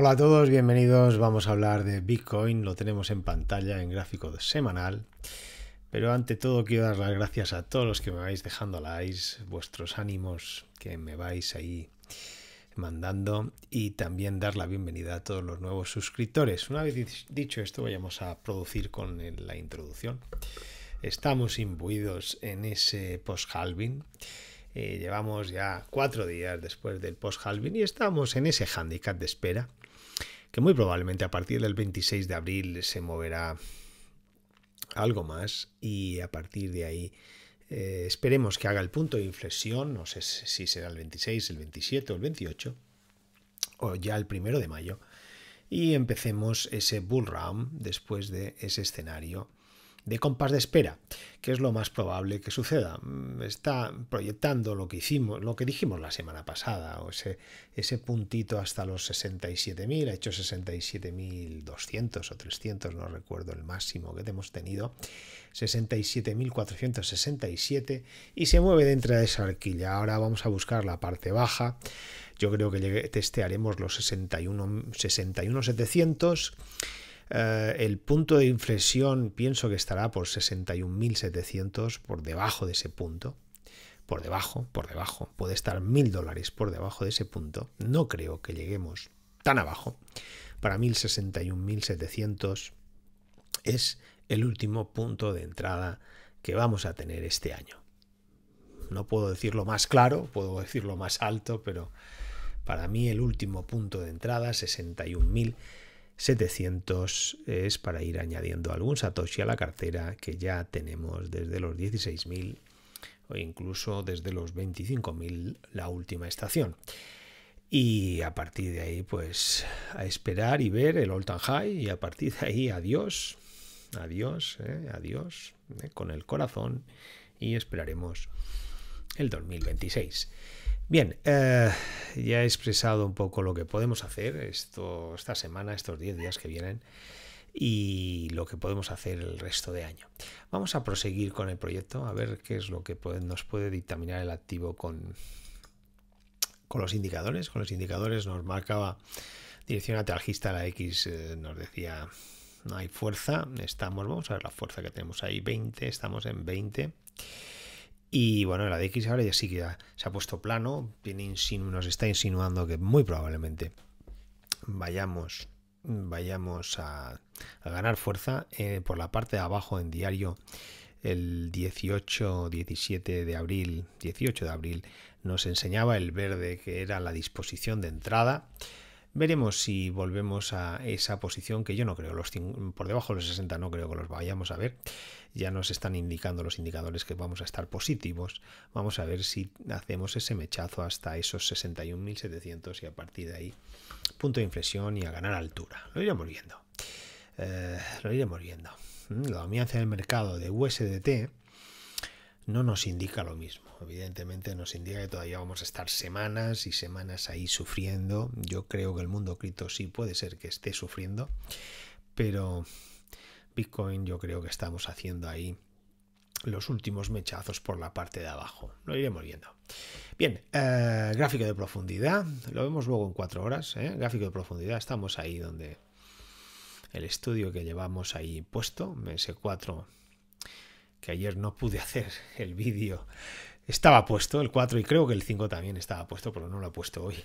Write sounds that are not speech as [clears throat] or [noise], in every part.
Hola a todos, bienvenidos. Vamos a hablar de Bitcoin. Lo tenemos en pantalla en gráfico semanal. Pero ante todo quiero dar las gracias a todos los que me vais dejando likes, vuestros ánimos que me vais ahí mandando y también dar la bienvenida a todos los nuevos suscriptores. Una vez dicho esto, vayamos a producir con la introducción. Estamos imbuidos en ese post-halving. Eh, llevamos ya cuatro días después del post-halving y estamos en ese handicap de espera muy probablemente a partir del 26 de abril se moverá algo más y a partir de ahí eh, esperemos que haga el punto de inflexión, no sé si será el 26, el 27 o el 28, o ya el primero de mayo, y empecemos ese bull run después de ese escenario de compás de espera, que es lo más probable que suceda. Mm, está proyectando lo que hicimos, lo que dijimos la semana pasada, o ese, ese puntito hasta los 67.000, ha hecho 67.200 o 300, no recuerdo el máximo que hemos tenido, 67.467 y se mueve dentro de esa arquilla Ahora vamos a buscar la parte baja. Yo creo que testearemos los 61, 61 eh, el punto de inflexión pienso que estará por 61.700, por debajo de ese punto. Por debajo, por debajo. Puede estar mil dólares por debajo de ese punto. No creo que lleguemos tan abajo. Para 1061.700 es el último punto de entrada que vamos a tener este año. No puedo decirlo más claro, puedo decirlo más alto, pero para mí el último punto de entrada, 61.000 700 es para ir añadiendo algún Satoshi a la cartera que ya tenemos desde los 16.000 o incluso desde los 25.000 la última estación. Y a partir de ahí, pues a esperar y ver el all time high y a partir de ahí, adiós, adiós, eh, adiós, eh, con el corazón y esperaremos el 2026. Bien, eh, ya he expresado un poco lo que podemos hacer esta semana, estos 10 días que vienen y lo que podemos hacer el resto de año. Vamos a proseguir con el proyecto, a ver qué es lo que nos puede dictaminar el activo con, con los indicadores. Con los indicadores nos marcaba dirección Atalgista, la X eh, nos decía no hay fuerza, estamos, vamos a ver la fuerza que tenemos ahí, 20, estamos en 20. Y bueno, la X ahora ya sí que se ha puesto plano, nos está insinuando que muy probablemente vayamos, vayamos a, ganar fuerza eh, por la parte de abajo en diario. El 18, 17 de abril, 18 de abril, nos enseñaba el verde que era la disposición de entrada. Veremos si volvemos a esa posición que yo no creo, los por debajo de los 60 no creo que los vayamos a ver ya nos están indicando los indicadores que vamos a estar positivos. Vamos a ver si hacemos ese mechazo hasta esos 61.700 y a partir de ahí punto de inflexión y a ganar altura. Lo iremos viendo. Eh, lo iremos viendo. Mm, la dominancia del mercado de USDT no nos indica lo mismo. Evidentemente nos indica que todavía vamos a estar semanas y semanas ahí sufriendo. Yo creo que el mundo cripto sí puede ser que esté sufriendo, pero Bitcoin, yo creo que estamos haciendo ahí los últimos mechazos por la parte de abajo. Lo iremos viendo. Bien, eh, gráfico de profundidad. Lo vemos luego en cuatro horas. ¿eh? Gráfico de profundidad. Estamos ahí donde el estudio que llevamos ahí puesto, MS4, que ayer no pude [laughs] hacer el vídeo. Estaba puesto el 4 y creo que el 5 también estaba puesto, pero no lo he puesto hoy.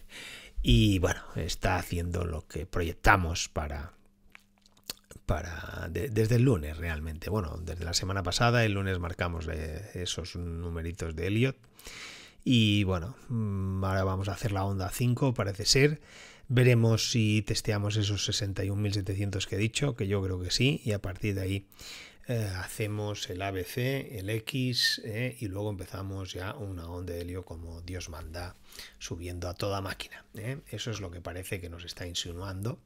Y bueno, está haciendo lo que proyectamos para para desde el lunes realmente. Bueno, desde la semana pasada, el lunes marcamos eh, esos numeritos de Elliot. Y bueno, mm, ahora vamos a hacer la onda 5, parece ser. Veremos si testeamos esos 61.700 que he dicho, que yo creo que sí, y a partir de ahí eh, hacemos el ABC, el X, eh, y luego empezamos ya una onda de helio como Dios manda, subiendo a toda máquina. Eso es lo que parece que nos está insinuando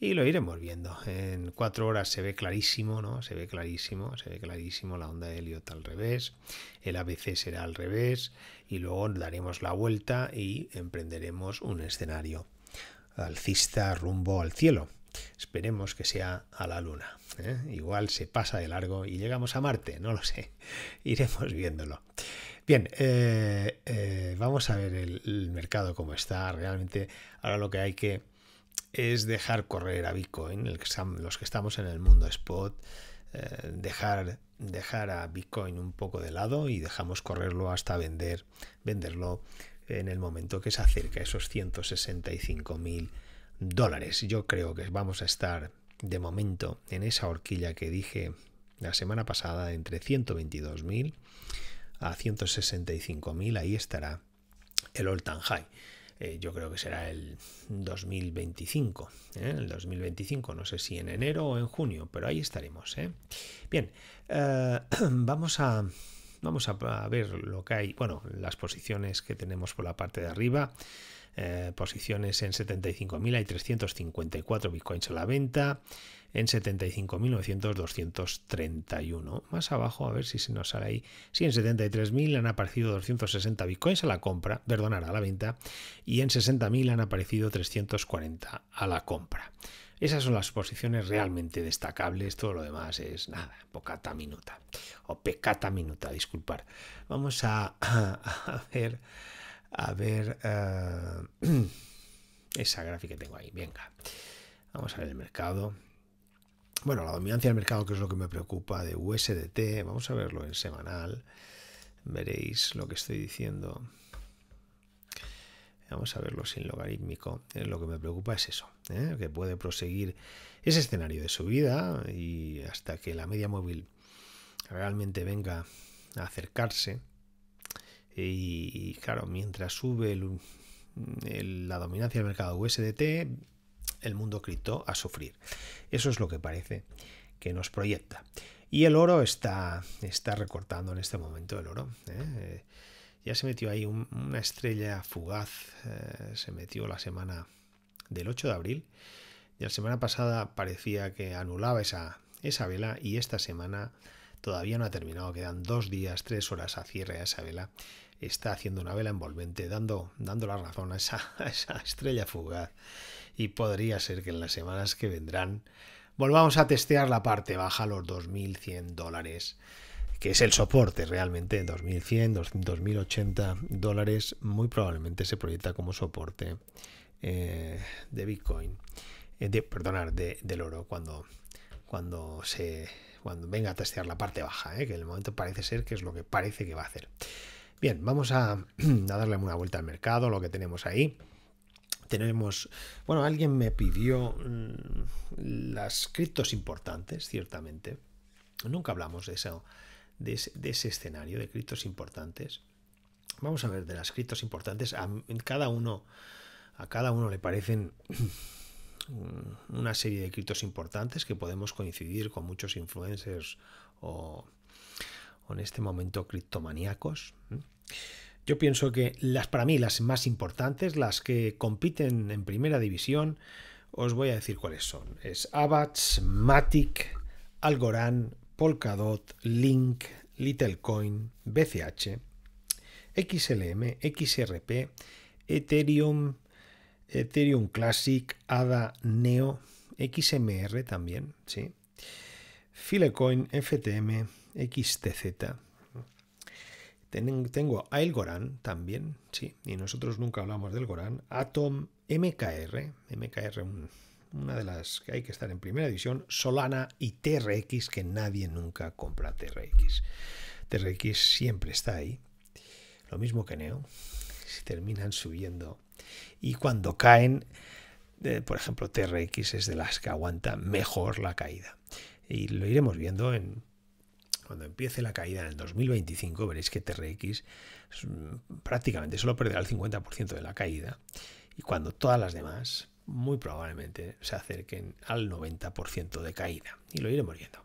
y lo iremos viendo. En cuatro horas se ve clarísimo, ¿no? Se ve clarísimo, se ve clarísimo la onda de Elliot al revés, el ABC será al revés y luego daremos la vuelta y emprenderemos un escenario alcista rumbo al cielo. Esperemos que sea a la luna. ¿eh? Igual se pasa de largo y llegamos a Marte, no lo sé. [laughs] Iremos viéndolo. Bien, eh, eh, vamos a ver el, el mercado cómo está. Realmente ahora lo que hay que es dejar correr a Bitcoin, ¿eh? los que estamos en el mundo spot, eh, dejar, dejar a Bitcoin un poco de lado y dejamos correrlo hasta vender, venderlo en el momento que se acerca a esos 165 mil dólares. Yo creo que vamos a estar de momento en esa horquilla que dije la semana pasada entre 122.000 a 165.000, ahí estará el all-time high. Eh, yo creo que será el 2025. ¿eh? El 2025, no sé si en enero o en junio, pero ahí estaremos. ¿eh? Bien, [clears throat] vamos a... Vamos a ver lo que hay, bueno, las posiciones que tenemos por la parte de arriba. Eh, posiciones en 75.000 y 354 bitcoins a la venta, en 75.900 231. Más abajo, a ver si se nos sale ahí. si en 73.000 han aparecido 260 bitcoins a la compra, perdonar, a la venta, y en 60.000 han aparecido 340 a la compra. Esas son las posiciones realmente destacables, todo lo demás es nada, pocata minuta, o pecata minuta, disculpar. Vamos a, [laughs] a ver a ver, eh, [clears throat] esa gráfica que tengo ahí, venga. Vamos a ver el mercado. Bueno, la dominancia del mercado, que es lo que me preocupa, de USDT, vamos a verlo en semanal. Veréis lo que estoy diciendo. Vamos a verlo sin logarítmico. Eh, lo que me preocupa es eso, eh, que puede proseguir ese escenario de subida y hasta que la media móvil realmente venga a acercarse y, claro, mientras sube la dominancia del mercado USDT, el mundo cripto a sufrir. Eso es lo que parece que nos proyecta. Y el oro está, está recortando en este momento el oro. ¿eh? Ya se metió ahí una estrella fugaz, eh, se metió la semana del 8 de abril. Y la semana pasada parecía que anulaba esa, esa vela y esta semana todavía no ha terminado. Quedan dos días, tres horas a cierre a esa vela está haciendo una vela envolvente, dando, dando la razón [laughs] a esa, estrella fugaz. Y podría ser que en las semanas que vendrán volvamos a testear la parte baja, los 2.100 dólares, que es el soporte realmente, 2.100, 2.080 dólares, muy probablemente se proyecta como soporte eh, de Bitcoin, eh, de, perdonar, de, del oro, cuando, cuando se cuando venga a testear la parte baja, eh, que en el momento parece ser que es lo que parece que va a hacer. Bien, vamos [clears throat] a, darle una vuelta al mercado, lo que tenemos ahí. Tenemos, bueno, alguien me pidió mm, las criptos importantes, ciertamente. Nunca hablamos de, eso, ese, escenario de criptos importantes. Vamos a ver, de las criptos importantes, a, cada uno, a cada uno le parecen [clears throat] una serie de criptos importantes que podemos coincidir con muchos influencers o en este momento criptomaníacos. Yo pienso que las para mí las más importantes, las que compiten en primera división, os voy a decir cuáles son. Es Abats, Matic, Algorand, Polkadot, Link, Littlecoin, BCH, XLM, XRP, Ethereum, Ethereum Classic, ADA, Neo, XMR también, ¿sí? Filecoin, FTM, XTZ. Tengo a el también, sí, y nosotros nunca hablamos del Gorán. Atom MKR, MKR, una de las que hay que estar en primera edición. Solana y TRX, que nadie nunca compra TRX. TRX siempre está ahí. Lo mismo que Neo. Si terminan subiendo. Y cuando caen, por ejemplo, TRX es de las que aguanta mejor la caída. Y lo iremos viendo en cuando empiece la caída en el 2025, veréis que TRX prácticamente solo perderá el 50% de la caída y cuando todas las demás muy probablemente se acerquen al 90% de caída y lo iremos muriendo.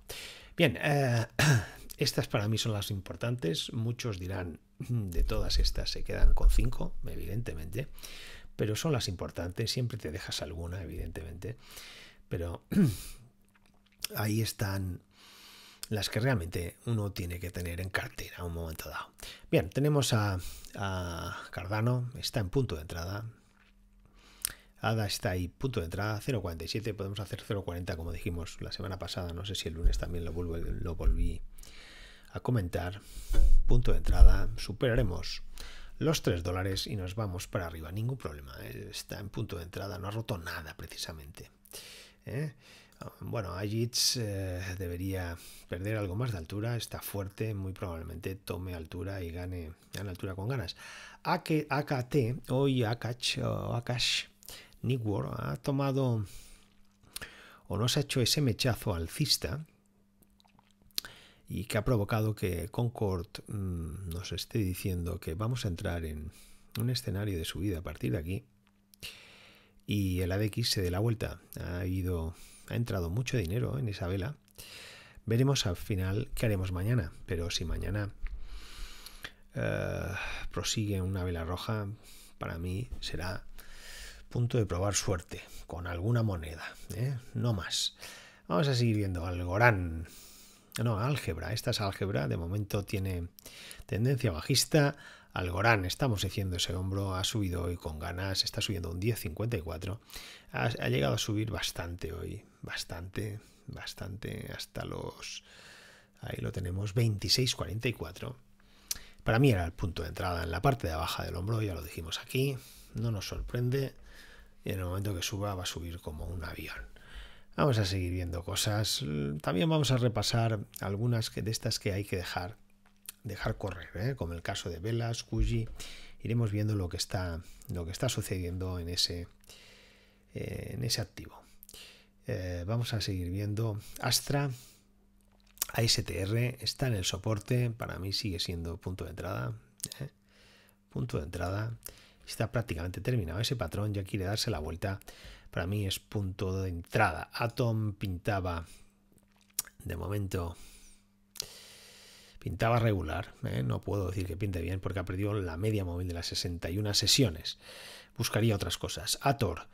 Bien, eh, [clears throat] estas para mí son las importantes. Muchos dirán mm, de todas estas se quedan con 5, evidentemente, pero son las importantes. Siempre te dejas alguna, evidentemente, pero [clears throat] ahí están las que realmente uno tiene que tener en cartera a un momento dado. Bien, tenemos a, Cardano, está en punto de entrada, ADA está ahí, punto de entrada 0.47, podemos hacer 0.40 como dijimos la semana pasada, no sé si el lunes también lo, lo volví a comentar, punto de entrada, superaremos los 3 dólares y nos vamos para arriba, ningún problema, eh, está en punto de entrada, no ha roto nada precisamente. ¿eh? Bueno, Ajits eh, debería perder algo más de altura, está fuerte, muy probablemente tome altura y gane, en altura con ganas. AKT, hoy Akash, o ha tomado o nos ha hecho ese mechazo alcista y que ha provocado que Concord mm, nos esté diciendo que vamos a entrar en un escenario de subida a partir de aquí y el ADX se dé la vuelta. Ha ido ha entrado mucho dinero en esa vela. Veremos al final qué haremos mañana, pero si mañana eh, prosigue una vela roja, para mí será punto de probar suerte con alguna moneda, ¿eh? no más. Vamos a seguir viendo Algorán. No, álgebra. Esta es álgebra. De momento tiene tendencia bajista. Algorán, estamos haciendo ese hombro, ha subido hoy con ganas, está subiendo un 10,54. Ha, ha, llegado a subir bastante hoy, bastante, bastante, hasta los... Ahí lo tenemos, 26,44. Para mí era el punto de entrada en la parte de abajo del hombro, ya lo dijimos aquí, no nos sorprende. Y en el momento que suba va a subir como un avión. Vamos a seguir viendo cosas. También vamos a repasar algunas de estas que hay que dejar dejar correr, ¿eh? como el caso de Velas, Kuji. Iremos viendo lo que está, lo que está sucediendo en ese, eh, en ese activo. Eh, vamos a seguir viendo Astra. ASTR está en el soporte, para mí sigue siendo punto de entrada. Punto de entrada. Está prácticamente terminado ese patrón, ya quiere darse la vuelta. Para mí es punto de entrada. Atom pintaba de momento Pintaba regular, ¿eh? no puedo decir que pinte bien porque ha perdido la media móvil de las 61 sesiones. Buscaría otras cosas. Ator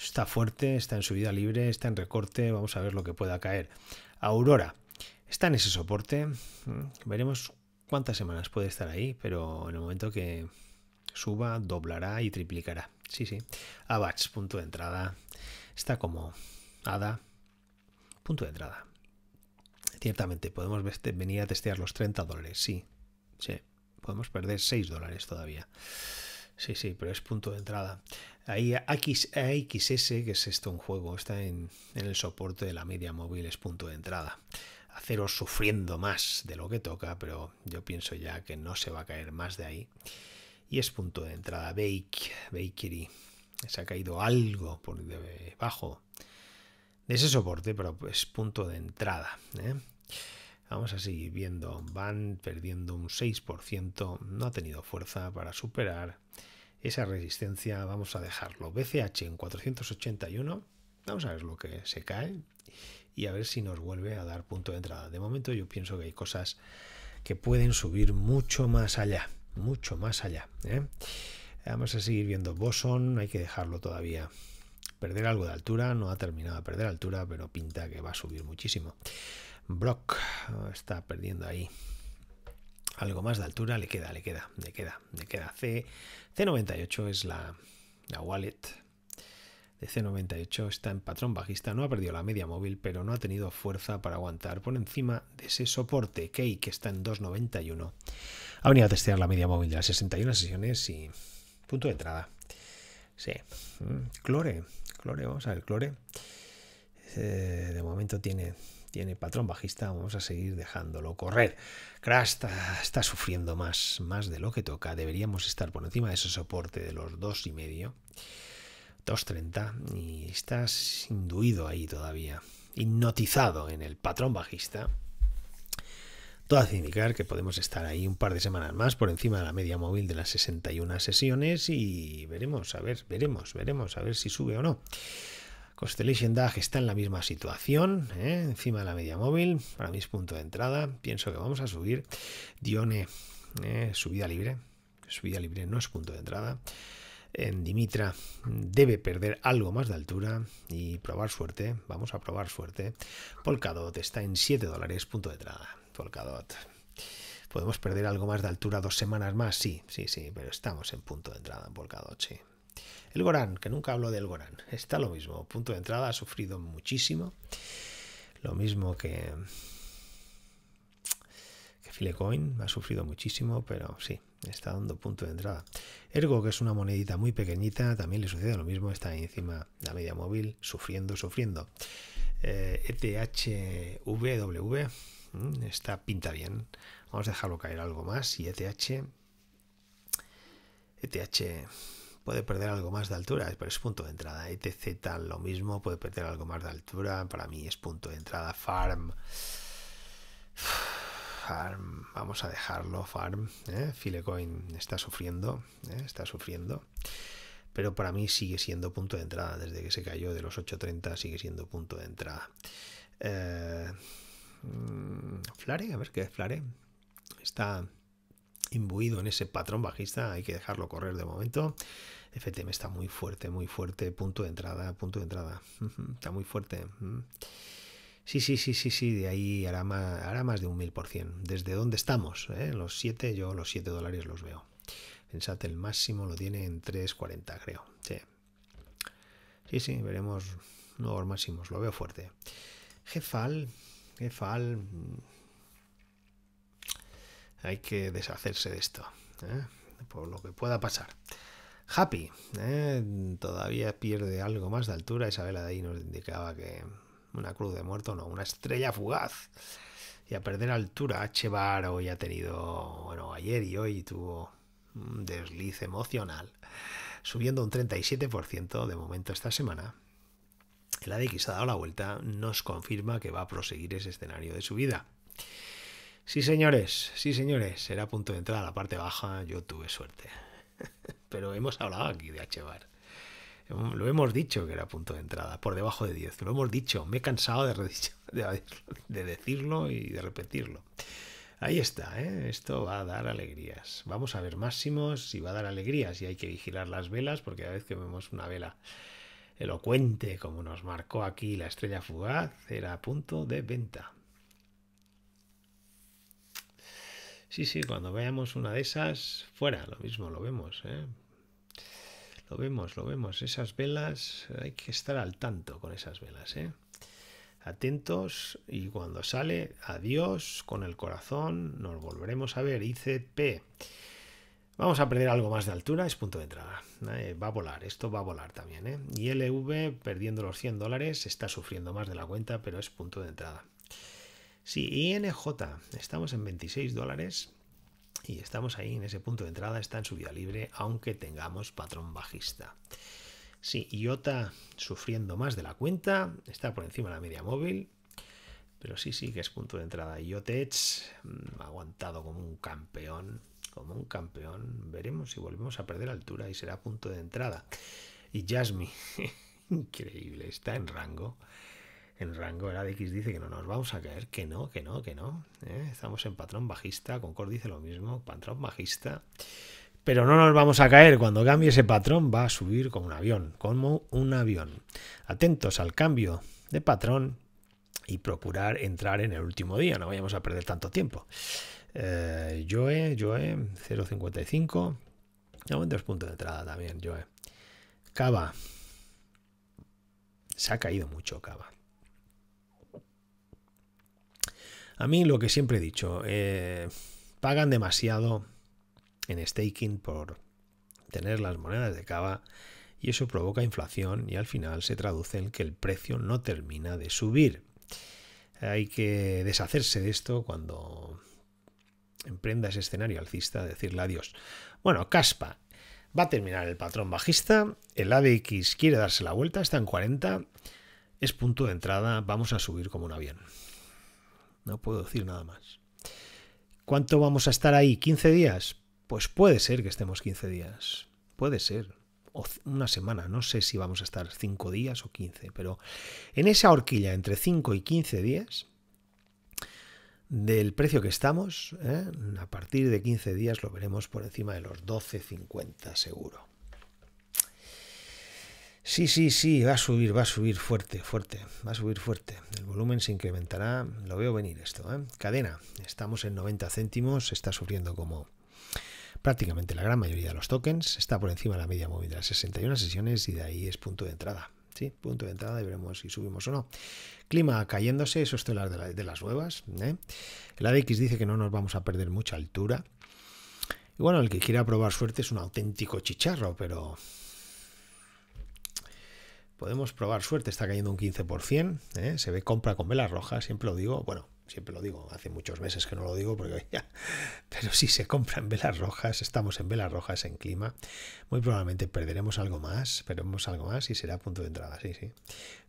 está fuerte, está en subida libre, está en recorte, vamos a ver lo que pueda caer. Aurora está en ese soporte, mm, veremos cuántas semanas puede estar ahí, pero en el momento que suba, doblará y triplicará. Sí, sí. Abats, punto de entrada. Está como Ada, punto de entrada. Ciertamente, podemos venir a testear los 30 dólares, sí. Sí, podemos perder 6 dólares todavía. Sí, sí, pero es punto de entrada. Ahí AXS, que es esto un juego, está en, el soporte de la media móvil, es punto de entrada. Haceros sufriendo más de lo que toca, pero yo pienso ya que no se va a caer más de ahí. Y es punto de entrada. Bake, Bakery. Se ha caído algo por debajo de ese soporte, pero es punto de entrada. ¿eh? Vamos a seguir viendo, van perdiendo un 6%, no ha tenido fuerza para superar esa resistencia, vamos a dejarlo. BCH en 481, vamos a ver lo que se cae y a ver si nos vuelve a dar punto de entrada. De momento yo pienso que hay cosas que pueden subir mucho más allá, mucho más allá. ¿eh? Vamos a seguir viendo Boson, hay que dejarlo todavía. Perder algo de altura, no ha terminado de perder altura, pero pinta que va a subir muchísimo. Brock eh, está perdiendo ahí algo más de altura. Le queda, le queda, le queda, le queda. C, C98 es la, la wallet de C98. Está en patrón bajista. No ha perdido la media móvil, pero no ha tenido fuerza para aguantar por encima de ese soporte. Key, que está en 291. Ha venido a testear la media móvil de las 61 sesiones y punto de entrada. Sí. Mm, Clore. Clore, vamos a ver, Clore. Eh, de momento tiene tiene patrón bajista, vamos a seguir dejándolo correr. Crash está, sufriendo más, más de lo que toca. Deberíamos estar por encima de ese soporte de los 2,5, 2,30 y estás induido ahí todavía, hipnotizado en el patrón bajista. Todo hace indicar que podemos estar ahí un par de semanas más por encima de la media móvil de las 61 sesiones y veremos, a ver, veremos, veremos, a ver si sube o no. Constellation DAG está en la misma situación, ¿eh? encima de la media móvil, para mí es punto de entrada. Pienso que vamos a subir. Dione, ¿eh? subida libre, subida libre no es punto de entrada. En Dimitra debe perder algo más de altura y probar suerte. Vamos a probar suerte. Polkadot está en 7 dólares, punto de entrada. Polkadot. ¿Podemos perder algo más de altura dos semanas más? Sí, sí, sí, pero estamos en punto de entrada en Polkadot, sí. El Goran, que nunca hablo del Goran, está lo mismo. Punto de entrada ha sufrido muchísimo. Lo mismo que, que Filecoin, ha sufrido muchísimo, pero sí, está dando punto de entrada. Ergo, que es una monedita muy pequeñita, también le sucede lo mismo, está ahí encima la media móvil, sufriendo, sufriendo. Eh, e mm, está pinta bien. Vamos a dejarlo caer algo más y ETH ETH puede perder algo más de altura, pero es punto de entrada. ETC lo mismo, puede perder algo más de altura, para mí es punto de entrada. Farm. Farm, vamos a dejarlo, Farm. ¿eh? Filecoin está sufriendo, ¿eh? está sufriendo. Pero para mí sigue siendo punto de entrada. Desde que se cayó de los 8.30 sigue siendo punto de entrada. Eh, mm, Flare, a ver qué es Flare. Está imbuido en ese patrón bajista, hay que dejarlo correr de momento. FTM está muy fuerte, muy fuerte, punto de entrada, punto de entrada. Está muy fuerte. Sí, sí, sí, sí, sí, de ahí hará más, hará más de un mil por cien. Desde dónde estamos, ¿eh? los siete, yo los siete dólares los veo. Pensad, el máximo lo tiene en 3.40, creo. Sí. sí, sí, veremos nuevos máximos, lo veo fuerte. Jefal, Jefal, hay que deshacerse de esto, ¿eh? por lo que pueda pasar. Happy, ¿eh? todavía pierde algo más de altura. vela de ahí nos indicaba que una cruz de muerto, no, una estrella fugaz. Y a perder altura, Chevar hoy ha tenido, bueno, ayer y hoy tuvo un desliz emocional, subiendo un 37% de momento esta semana. El ADX ha dado la vuelta, nos confirma que va a proseguir ese escenario de su vida Sí, señores, sí, señores, era punto de entrada la parte baja, yo tuve suerte. [laughs] Pero hemos hablado aquí de Achevar. Lo hemos dicho que era punto de entrada, por debajo de 10. Lo hemos dicho, me he cansado de, decirlo y de repetirlo. Ahí está, ¿eh? esto va a dar alegrías. Vamos a ver máximos si va a dar alegrías y hay que vigilar las velas porque a vez que vemos una vela elocuente como nos marcó aquí la estrella fugaz, era punto de venta. Sí, sí, cuando veamos una de esas, fuera, lo mismo, lo vemos. ¿eh? Lo vemos, lo vemos. Esas velas, hay que estar al tanto con esas velas. ¿eh? Atentos y cuando sale, adiós con el corazón, nos volveremos a ver. ICP. Vamos a perder algo más de altura, es punto de entrada. ¿eh? va a volar, esto va a volar también. ¿eh? Y LV, perdiendo los 100 dólares, está sufriendo más de la cuenta, pero es punto de entrada. Sí, INJ, estamos en 26 dólares y estamos ahí en ese punto de entrada, está en subida libre, aunque tengamos patrón bajista. Sí, IOTA sufriendo más de la cuenta, está por encima de la media móvil, pero sí, sí que es punto de entrada. IOTEX mm, aguantado como un campeón, como un campeón. Veremos si volvemos a perder altura y será punto de entrada. Y Jasmine, [laughs] increíble, está en rango en rango de X, dice que no nos vamos a caer, que no, que no, que no. ¿eh? Estamos en patrón bajista, Concord dice lo mismo, patrón bajista. Pero no nos vamos a caer, cuando cambie ese patrón va a subir como un avión, como un avión. Atentos al cambio de patrón y procurar entrar en el último día, no vayamos a perder tanto tiempo. Eh, Joe, Joe, 0.55. Aumenta los puntos de entrada también, Joe. Cava. Se ha caído mucho Cava. A mí lo que siempre he dicho, eh, pagan demasiado en staking por tener las monedas de cava y eso provoca inflación y al final se traduce en que el precio no termina de subir. Hay que deshacerse de esto cuando emprenda ese escenario alcista, decirle adiós. Bueno, Caspa. Va a terminar el patrón bajista, el ADX quiere darse la vuelta, está en 40, es punto de entrada, vamos a subir como un avión. No puedo decir nada más. ¿Cuánto vamos a estar ahí? ¿15 días? Pues puede ser que estemos 15 días. Puede ser. O una semana. No sé si vamos a estar 5 días o 15. Pero en esa horquilla entre 5 y 15 días del precio que estamos, ¿eh? a partir de 15 días lo veremos por encima de los 12.50 seguro. Sí, sí, sí, va a subir, va a subir fuerte, fuerte, va a subir fuerte. El volumen se incrementará, lo veo venir esto. ¿eh? Cadena, estamos en 90 céntimos, está sufriendo como prácticamente la gran mayoría de los tokens, está por encima de la media móvil de las 61 sesiones y de ahí es punto de entrada. Sí, punto de entrada y veremos si subimos o no. Clima cayéndose, eso es de, las nuevas. El ¿eh? ADX dice que no nos vamos a perder mucha altura. Y bueno, el que quiera probar suerte es un auténtico chicharro, pero Podemos probar suerte, está cayendo un 15%, ¿eh? se ve compra con velas rojas, siempre lo digo, bueno, siempre lo digo, hace muchos meses que no lo digo, porque [laughs] ya, pero si se compra en velas rojas, estamos en velas rojas en clima, muy probablemente perderemos algo más, perderemos algo más y será punto de entrada, sí, sí.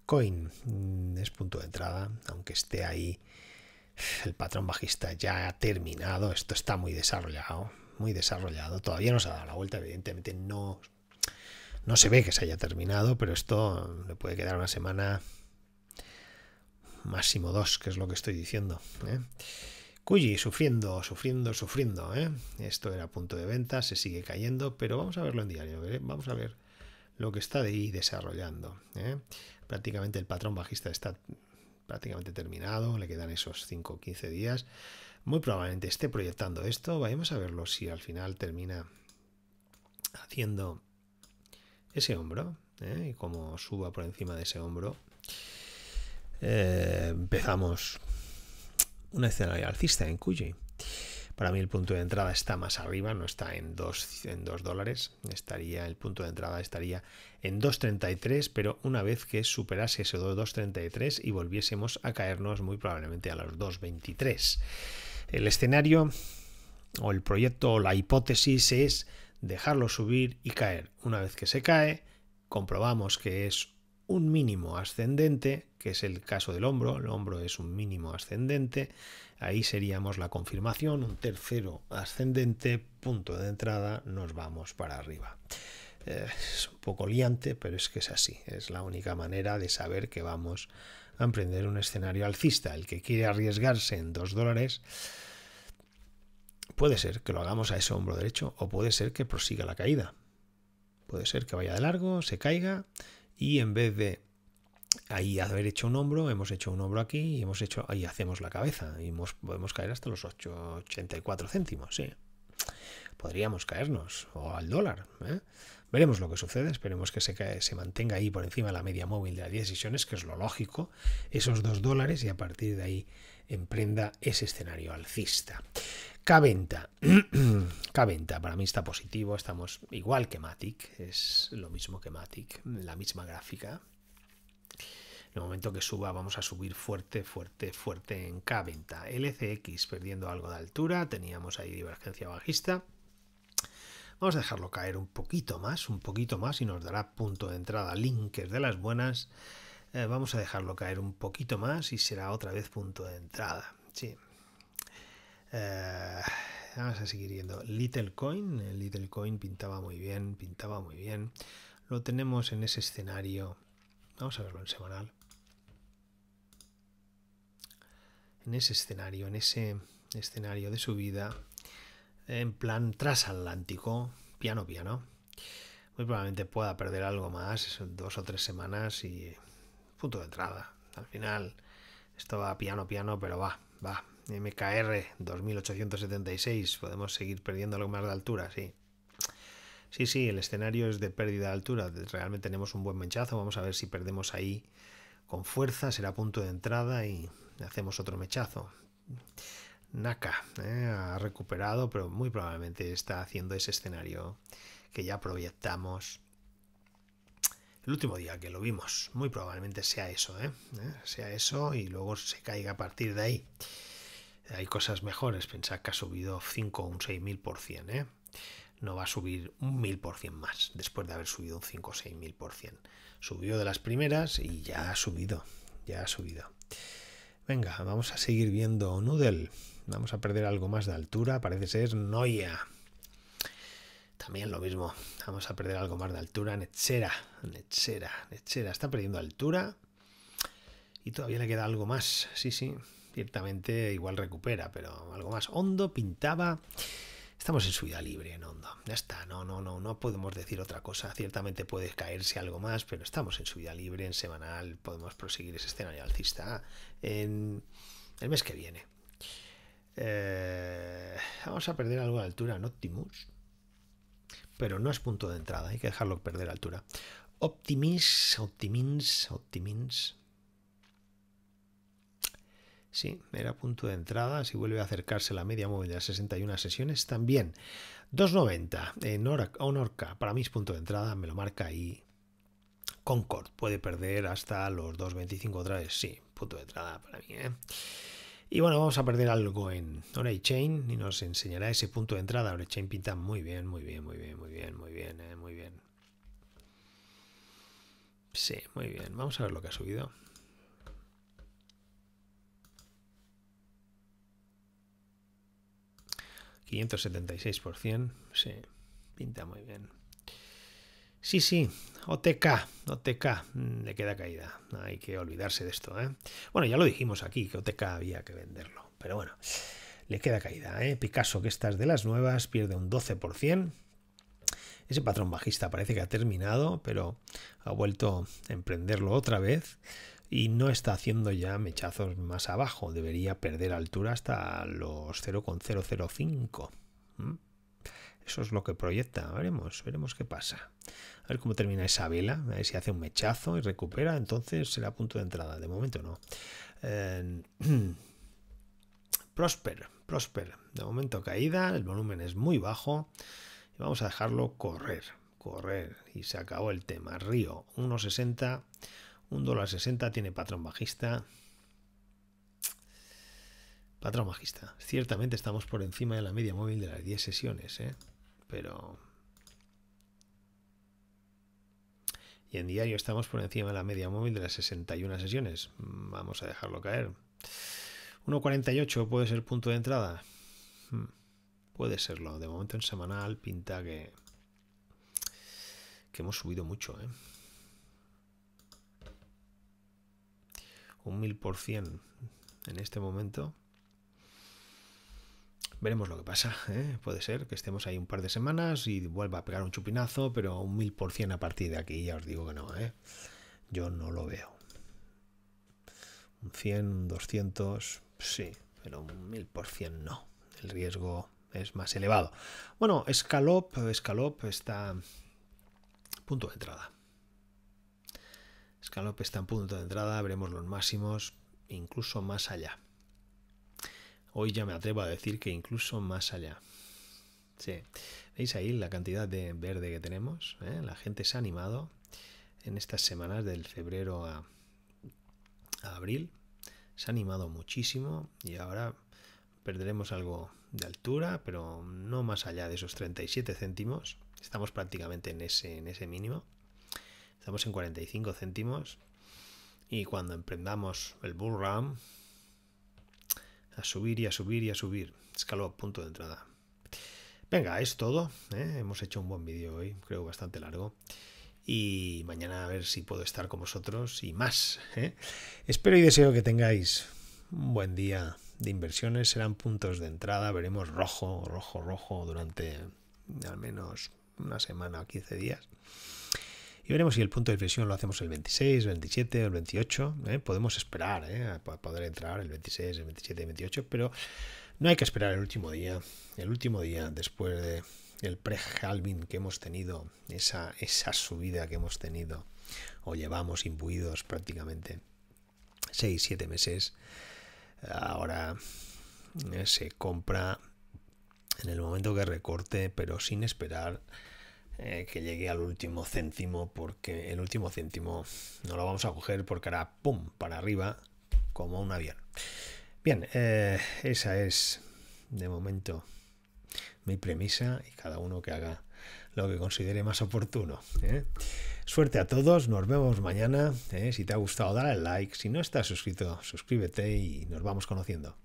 Coin mm, es punto de entrada, aunque esté ahí el patrón bajista ya ha terminado, esto está muy desarrollado, muy desarrollado, todavía no se ha dado la vuelta, evidentemente no no se ve que se haya terminado, pero esto le puede quedar una semana máximo dos, que es lo que estoy diciendo. ¿eh? Cuyi sufriendo, sufriendo, sufriendo. ¿eh? Esto era punto de venta, se sigue cayendo, pero vamos a verlo en diario. ¿eh? Vamos a ver lo que está de ahí desarrollando. Prácticamente el patrón bajista está prácticamente terminado, le quedan esos 5 o 15 días. Muy probablemente esté proyectando esto. Vayamos a verlo si al final termina haciendo ese hombro, ¿eh? y como suba por encima de ese hombro, eh, empezamos una escenario alcista en Cuyi. Para mí el punto de entrada está más arriba, no está en 2 dólares, estaría, el punto de entrada estaría en 2.33, pero una vez que superase ese 2.33 y volviésemos a caernos muy probablemente a los 2.23. El escenario o el proyecto o la hipótesis es dejarlo subir y caer. Una vez que se cae, comprobamos que es un mínimo ascendente, que es el caso del hombro, el hombro es un mínimo ascendente, ahí seríamos la confirmación, un tercero ascendente, punto de entrada, nos vamos para arriba. Eh, es un poco liante, pero es que es así, es la única manera de saber que vamos a emprender un escenario alcista. El que quiere arriesgarse en 2 dólares, Puede ser que lo hagamos a ese hombro derecho o puede ser que prosiga la caída. Puede ser que vaya de largo, se caiga y en vez de ahí haber hecho un hombro, hemos hecho un hombro aquí y hemos hecho ahí hacemos la cabeza y podemos caer hasta los 8,84 84 céntimos, sí. Podríamos caernos o al dólar. ¿eh? Veremos lo que sucede, esperemos que se, se mantenga ahí por encima de la media móvil de las 10 sesiones, que es lo lógico, esos 2 dólares y a partir de ahí emprenda ese escenario alcista. K-Venta. [clears throat] K-Venta, para mí está positivo, estamos igual que Matic, es lo mismo que Matic, la misma gráfica. En el momento que suba vamos a subir fuerte, fuerte, fuerte en K-Venta. LCX perdiendo algo de altura, teníamos ahí divergencia bajista. Vamos a dejarlo caer un poquito más, un poquito más y nos dará punto de entrada es de las buenas. Eh, vamos a dejarlo caer un poquito más y será otra vez punto de entrada. Sí, eh, vamos a seguir yendo. Little Coin. Eh, Little Coin pintaba muy bien, pintaba muy bien. Lo tenemos en ese escenario. Vamos a verlo en semanal. En ese escenario, en ese escenario de subida, en plan transatlántico, piano piano. Muy probablemente pueda perder algo más, dos o tres semanas y punto de entrada. Al final, esto va piano piano, pero va, va, MKR 2876, podemos seguir perdiendo algo más de altura, sí. Sí, sí, el escenario es de pérdida de altura, realmente tenemos un buen mechazo, vamos a ver si perdemos ahí con fuerza, será punto de entrada y hacemos otro mechazo. Naka eh, ha recuperado, pero muy probablemente está haciendo ese escenario que ya proyectamos el último día que lo vimos. Muy probablemente sea eso, eh, eh, sea eso y luego se caiga a partir de ahí hay cosas mejores. Pensad que ha subido 5 o un 6.000%. ¿eh? No va a subir un mil por cien más después de haber subido un 5 o 6.000%. Subió de las primeras y ya ha subido. Ya ha subido. Venga, vamos a seguir viendo Noodle. Vamos a perder algo más de altura. Parece ser Noia. También lo mismo. Vamos a perder algo más de altura. Nechera Nechera, Nechera Está perdiendo altura. Y todavía le queda algo más. Sí, sí ciertamente igual recupera, pero algo más. Hondo pintaba... Estamos en subida libre en Hondo. Ya está, no, no, no, no podemos decir otra cosa. Ciertamente puede caerse algo más, pero estamos en subida libre, en semanal, podemos proseguir ese escenario alcista en el mes que viene. Eh, vamos a perder algo de altura en Optimus, pero no es punto de entrada, hay que dejarlo perder altura. Optimis, Optimins, Optimins. Sí, era punto de entrada. Si vuelve a acercarse la media móvil de 61 sesiones, también. 2.90 en honorca para mí es punto de entrada, me lo marca ahí. Concord puede perder hasta los 2.25 otra vez, sí, punto de entrada para mí. ¿eh? Y bueno, vamos a perder algo en Chain y nos enseñará ese punto de entrada. Orechain pinta muy bien, muy bien, muy bien, muy bien, muy bien, eh, muy bien. Sí, muy bien. Vamos a ver lo que ha subido. 576%, sí, pinta muy bien. Sí, sí, OTK, OTK, mm, le queda caída. Hay que olvidarse de esto, ¿eh? Bueno, ya lo dijimos aquí, que OTK había que venderlo, pero bueno, le queda caída, ¿eh? Picasso, que estas de las nuevas, pierde un 12%. Ese patrón bajista parece que ha terminado, pero ha vuelto a emprenderlo otra vez y no está haciendo ya mechazos más abajo. Debería perder altura hasta los 0,005. ¿Mm? Eso es lo que proyecta. Veremos, veremos qué pasa. A ver cómo termina esa vela. A ver si hace un mechazo y recupera. Entonces será punto de entrada. De momento no. [clears throat] Prosper, Prosper. De momento caída. El volumen es muy bajo. Y vamos a dejarlo correr. Correr. Y se acabó el tema. Río, 1,60. Un dólar 60 tiene patrón bajista. Patrón bajista. Ciertamente estamos por encima de la media móvil de las 10 sesiones, ¿eh? pero... Y en diario estamos por encima de la media móvil de las 61 sesiones. Vamos a dejarlo caer. 1.48 puede ser punto de entrada. Hmm, puede serlo. De momento en semanal pinta que, que hemos subido mucho. ¿eh? un cien en este momento. Veremos lo que pasa. ¿eh? Puede ser que estemos ahí un par de semanas y vuelva a pegar un chupinazo, pero un cien a partir de aquí ya os digo que no. ¿eh? Yo no lo veo. Un 100, un 200, sí, pero un cien no. El riesgo es más elevado. Bueno, Scalop, Scalop está punto de entrada escalope está en punto de entrada, veremos los máximos, incluso más allá. Hoy ya me atrevo a decir que incluso más allá. Sí, veis ahí la cantidad de verde que tenemos. Eh? La gente se ha animado en estas semanas del febrero a, abril. Se ha animado muchísimo y ahora perderemos algo de altura, pero no más allá de esos 37 céntimos. Estamos prácticamente en ese, en ese mínimo. Estamos en 45 céntimos. Y cuando emprendamos el bull run, a subir y a subir y a subir. Escaló punto de entrada. Venga, es todo. ¿eh? Hemos hecho un buen vídeo hoy, creo bastante largo. Y mañana a ver si puedo estar con vosotros y más. ¿eh? Espero y deseo que tengáis un buen día de inversiones. Serán puntos de entrada. Veremos rojo, rojo, rojo durante al menos una semana o 15 días. Y veremos si el punto de inflexión lo hacemos el 26, el 27 o el 28. ¿eh? Podemos esperar ¿eh? a poder entrar el 26, el 27, el 28, pero no hay que esperar el último día. El último día después del pre-halving que hemos tenido, esa, esa subida que hemos tenido o llevamos imbuidos prácticamente 6, 7 meses. Ahora eh, se compra en el momento que recorte, pero sin esperar eh, que llegue al último céntimo, porque el último céntimo no lo vamos a coger porque hará pum para arriba como un avión. Bien, eh, esa es de momento mi premisa y cada uno que haga lo que considere más oportuno. ¿eh? Suerte a todos, nos vemos mañana. Si te ha gustado, dale like. Si no estás suscrito, suscríbete y nos vamos conociendo.